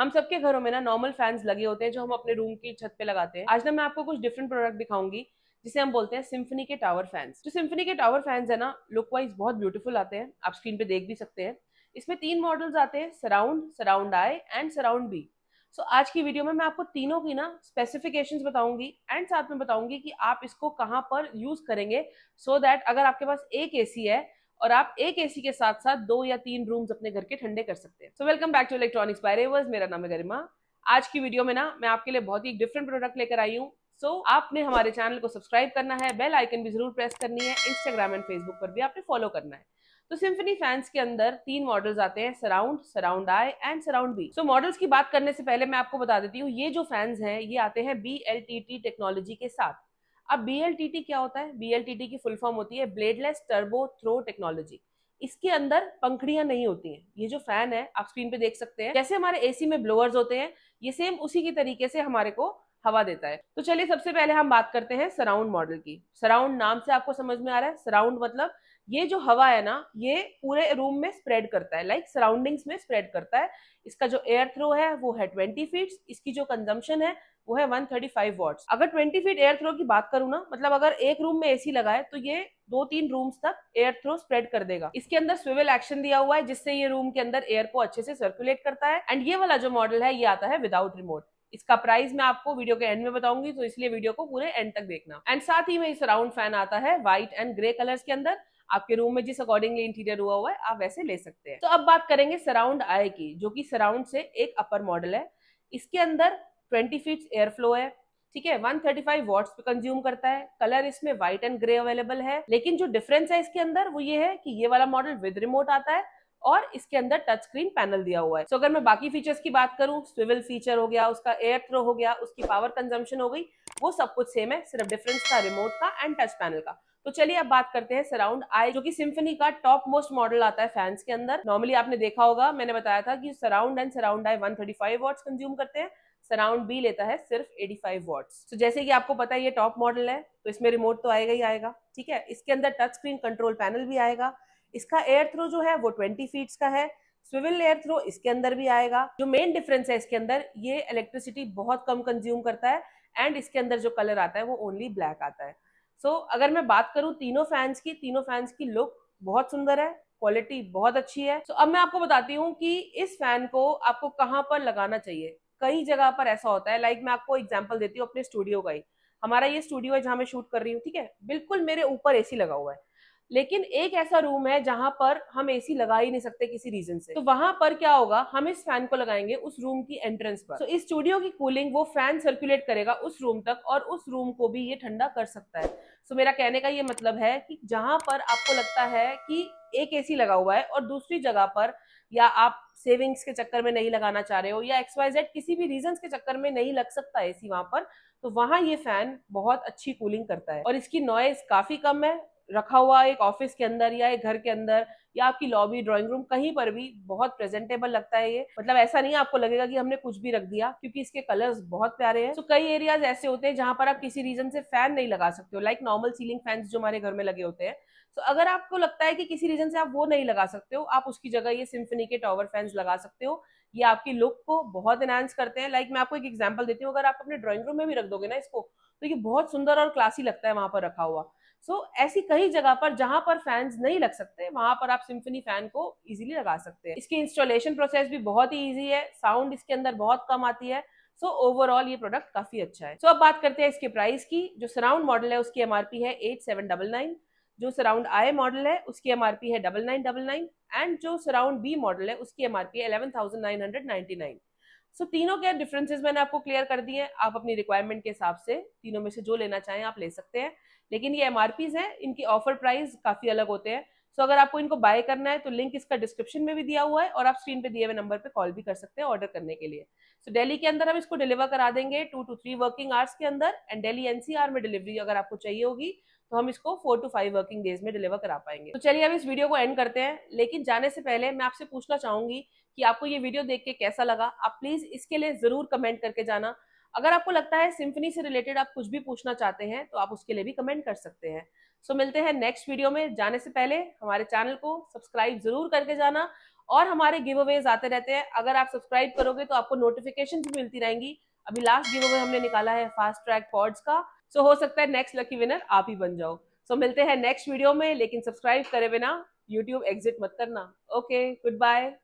हम सबके घरों में ना नॉर्मल फैंस लगे होते हैं जो हम अपने रूम की छत पे लगाते हैं आज ना मैं आपको कुछ डिफरेंट प्रोडक्ट दिखाऊंगी जिसे हम बोलते हैं सिम्फनी के टावर फैंस जो सिम्फनी के टावर फैंस है ना लुक वाइज बहुत ब्यूटीफुल आते हैं आप स्क्रीन पे देख भी सकते हैं इसमें तीन मॉडल्स आते हैं surround surround I and surround B so आज की वीडियो में मैं आपको तीनों की ना स्पेसिफिकेशंस बताऊंगी एंड साथ में बताऊंगी कि आप इसको कहाँ पर यूज़ करेंगे सो so दैट अगर आपके पास एक एसी है और आप एक एसी के साथ साथ दो या तीन रूम्स अपने घर के ठंडे कर सकते हैं so welcome back to electronics बायरेवर्स मेरा नाम है गरिमा आज की वीडियो में ना मैं आपके लिए बहुत ही डिफरेंट प्रोडक्ट लेकर आई हूँ सो so, आपने हमारे चैनल को सब्सक्राइब करना है बेल आइकन भी जरूर प्रेस करनी है इंस्टाग्राम एंड फेसबुक पर भी आपने फॉलो करना है तो सिम्फनी फैंस के अंदर तीन मॉडल्स आते हैं surround surround I and surround B so models की बात करने से पहले मैं आपको बता देती हूँ ये जो फैंस हैं ये आते हैं B L T T technology के साथ अब टी क्या होता है टी की फुल फॉर्म होती है ब्लेडलेस टर्बो थ्रो टेक्नोलॉजी इसके अंदर पंखड़ियां नहीं होती हैं ये जो फैन है आप स्क्रीन पे देख सकते हैं जैसे हमारे एसी में ब्लोअर्स होते हैं ये सेम उसी के तरीके से हमारे को हवा देता है तो चलिए सबसे पहले हम बात करते हैं सराउंड मॉडल की सराउंड नाम से आपको समझ में आ रहा है सराउंड मतलब ये जो हवा है ना ये पूरे रूम में स्प्रेड करता है लाइक सराउंडिंग्स में स्प्रेड करता है इसका जो एयर थ्रो है वो है ट्वेंटी फीट इसकी जो कंजम्पशन है वो है 135 थर्टी वॉट्स अगर 20 फीट एयर थ्रो की बात करूँ ना मतलब अगर एक रूम में एसी लगाए तो ये दो तीन रूम्स तक एयर थ्रो स्प्रेड कर देगा इसके अंदर स्विवल एक्शन दिया हुआ है जिससे ये रूम के अंदर एयर को अच्छे से सर्कुलेट करता है एंड ये वाला जो मॉडल है ये आता है विदाउट रिमोट इसका प्राइस मैं आपको वीडियो के एंड में बताऊंगी तो इसलिए वीडियो को पूरे एंड तक देखना एंड साथ ही में इस राउंड फैन आता है व्हाइट एंड ग्रे कलर्स के अंदर आपके रूम में जिस अकॉर्डिंगली इंटीरियर हुआ हुआ है आप वैसे ले सकते हैं तो अब बात करेंगे सराउंड आई की जो की सराउंड से एक अपर मॉडल है इसके अंदर ट्वेंटी फीट एयर फ्लो है ठीक है 135 थर्टी वॉट्स पे कंज्यूम करता है कलर इसमें व्हाइट एंड ग्रे अवेलेबल है लेकिन जो डिफरेंस है इसके अंदर वो ये है कि ये वाला मॉडल विद रिमोट आता है और इसके अंदर टच स्क्रीन पैनल दिया हुआ है सो अगर मैं बाकी फीचर्स की बात करूं स्विवल फीचर हो गया उसका एयर थ्रो हो गया उसकी पावर कंजम्पशन हो गई वो सब कुछ सेम है सिर्फ डिफरेंस था रिमोट का एंड टच पैनल का तो चलिए अब बात करते हैं सराउंड आई जो कि सिम्फनी का टॉप मोस्ट मॉडल आता है फैंस के अंदर नॉर्मली आपने देखा होगा मैंने बताया था कि surround and surround I 135 thirty five consume करते हैं सराउंड बी लेता है सिर्फ 85 फाइव वॉट्स तो जैसे कि आपको पता है ये टॉप मॉडल है तो इसमें रिमोट तो आएगा ही आएगा ठीक है इसके अंदर टच स्क्रीन कंट्रोल पैनल भी आएगा इसका एयर थ्रो जो है वो ट्वेंटी फीट्स का है स्विविल एयर थ्रो इसके अंदर भी आएगा जो मेन डिफरेंस है इसके अंदर ये इलेक्ट्रिसिटी बहुत कम कंज्यूम करता है एंड इसके अंदर जो कलर आता है वो ओनली ब्लैक आता है सो so, अगर मैं बात करूँ तीनों फैंस की तीनों फैंस की लुक बहुत सुंदर है क्वालिटी बहुत अच्छी है तो so, अब मैं आपको बताती हूँ कि इस फैन को आपको कहाँ पर लगाना चाहिए कई जगह पर ऐसा होता है लाइक like मैं आपको एग्जाम्पल देती हूँ अपने स्टूडियो का ही हमारा ये स्टूडियो है जहाँ मैं शूट कर रही हूँ ठीक है बिल्कुल मेरे ऊपर ए लगा हुआ है लेकिन एक ऐसा रूम है जहां पर हम एसी लगा ही नहीं सकते किसी रीजन से तो वहां पर क्या होगा हम इस फैन को लगाएंगे उस रूम की एंट्रेंस पर तो इस स्टूडियो की कूलिंग वो फैन सर्कुलेट करेगा उस रूम तक और उस रूम को भी ये ठंडा कर सकता है सो मेरा कहने का ये मतलब है कि जहां पर आपको लगता है कि एक सी लगा हुआ है और दूसरी जगह पर या आप सेविंग्स के चक्कर में नहीं लगाना चाह रहे हो या एक्स वाई जेड किसी भी रीजन के चक्कर में नहीं लग सकता सी वहां पर तो वहां ये फैन बहुत अच्छी कूलिंग करता है और इसकी नॉइज काफी कम है रखा हुआ एक ऑफिस के अंदर या एक घर के अंदर या आपकी लॉबी ड्राइंग रूम कहीं पर भी बहुत प्रेजेंटेबल लगता है ये मतलब ऐसा नहीं आपको लगेगा कि हमने कुछ भी रख दिया क्योंकि इसके कलर्स बहुत प्यारे हैं तो so, कई एरियाज ऐसे होते हैं जहां पर आप किसी रीजन से फैन नहीं लगा सकते हो लाइक नॉर्मल सीलिंग फैंस जो हमारे घर में लगे होते हैं तो so, अगर आपको लगता है कि किसी रीजन से आप वो नहीं लगा सकते हो आप उसकी जगह ये सिम्फनी के टॉवर फैंस लगा सकते हो ये आपकी लुक को बहुत एनहांस करते हैं लाइक like, मैं आपको एक एग्जाम्पल देती हूँ अगर आप अपने ड्रॉइंग रूम में भी रख दोगे ना इसको तो ये बहुत सुंदर और क्लासी लगता है वहां पर रखा हुआ सो so, ऐसी कई जगह पर जहां पर फैंस नहीं लग सकते वहां पर आप सिम्फनी फैन को इजीली लगा सकते हैं इसकी इंस्टॉलेशन प्रोसेस भी बहुत ही ईजी है साउंड इसके अंदर बहुत कम आती है सो so, ओवरऑल ये प्रोडक्ट काफी अच्छा है सो so, अब बात करते हैं इसके प्राइस की जो सराउंड मॉडल है उसकी एमआरपी है एट सेवन डबल नाइन जो सराउंड आई मॉडल है उसकी एमआरपी है double nine double nine and जो सराउंड बी मॉडल है उसकी एमआरपी है eleven thousand nine hundred ninety nine so तीनों के डिफरेंसेस मैंने आपको क्लियर कर दिए आप अपनी रिक्वायरमेंट के हिसाब से तीनों में से जो लेना चाहें आप ले सकते हैं लेकिन ये एम हैं इनकी ऑफर प्राइस काफ़ी अलग होते हैं सो अगर आपको इनको बाय करना है तो लिंक इसका डिस्क्रिप्शन में भी दिया हुआ है और आप स्क्रीन पे दिए हुए नंबर पे कॉल भी कर सकते हैं ऑर्डर करने के लिए सो so, के अंदर हम इसको डिलीवर करा देंगे two to three working hours के अंदर एंड डेली एनसीआर में डिलीवरी अगर आपको चाहिए होगी तो हम इसको four to five working days में डिलीवर करा पाएंगे तो चलिए अब इस वीडियो को एंड करते हैं लेकिन जाने से पहले मैं आपसे पूछना चाहूंगी कि आपको ये वीडियो देख के कैसा लगा आप प्लीज इसके लिए जरूर कमेंट करके जाना अगर आपको लगता है सिम्फनी से रिलेटेड आप कुछ भी पूछना चाहते हैं तो आप उसके लिए भी कमेंट कर सकते हैं सो so, मिलते हैं नेक्स्ट वीडियो में जाने से पहले हमारे चैनल को सब्सक्राइब जरूर करके जाना और हमारे गिव अवेज आते रहते हैं अगर आप सब्सक्राइब करोगे तो आपको नोटिफिकेशन भी मिलती रहेंगी अभी लास्ट गिव अवे हमने निकाला है फास्ट ट्रैक पॉड्स का सो so, हो सकता है नेक्स्ट लकी विनर आप ही बन जाओ सो so, मिलते हैं नेक्स्ट वीडियो में लेकिन सब्सक्राइब करे बिना यूट्यूब एग्जिट मत करना ओके गुड बाय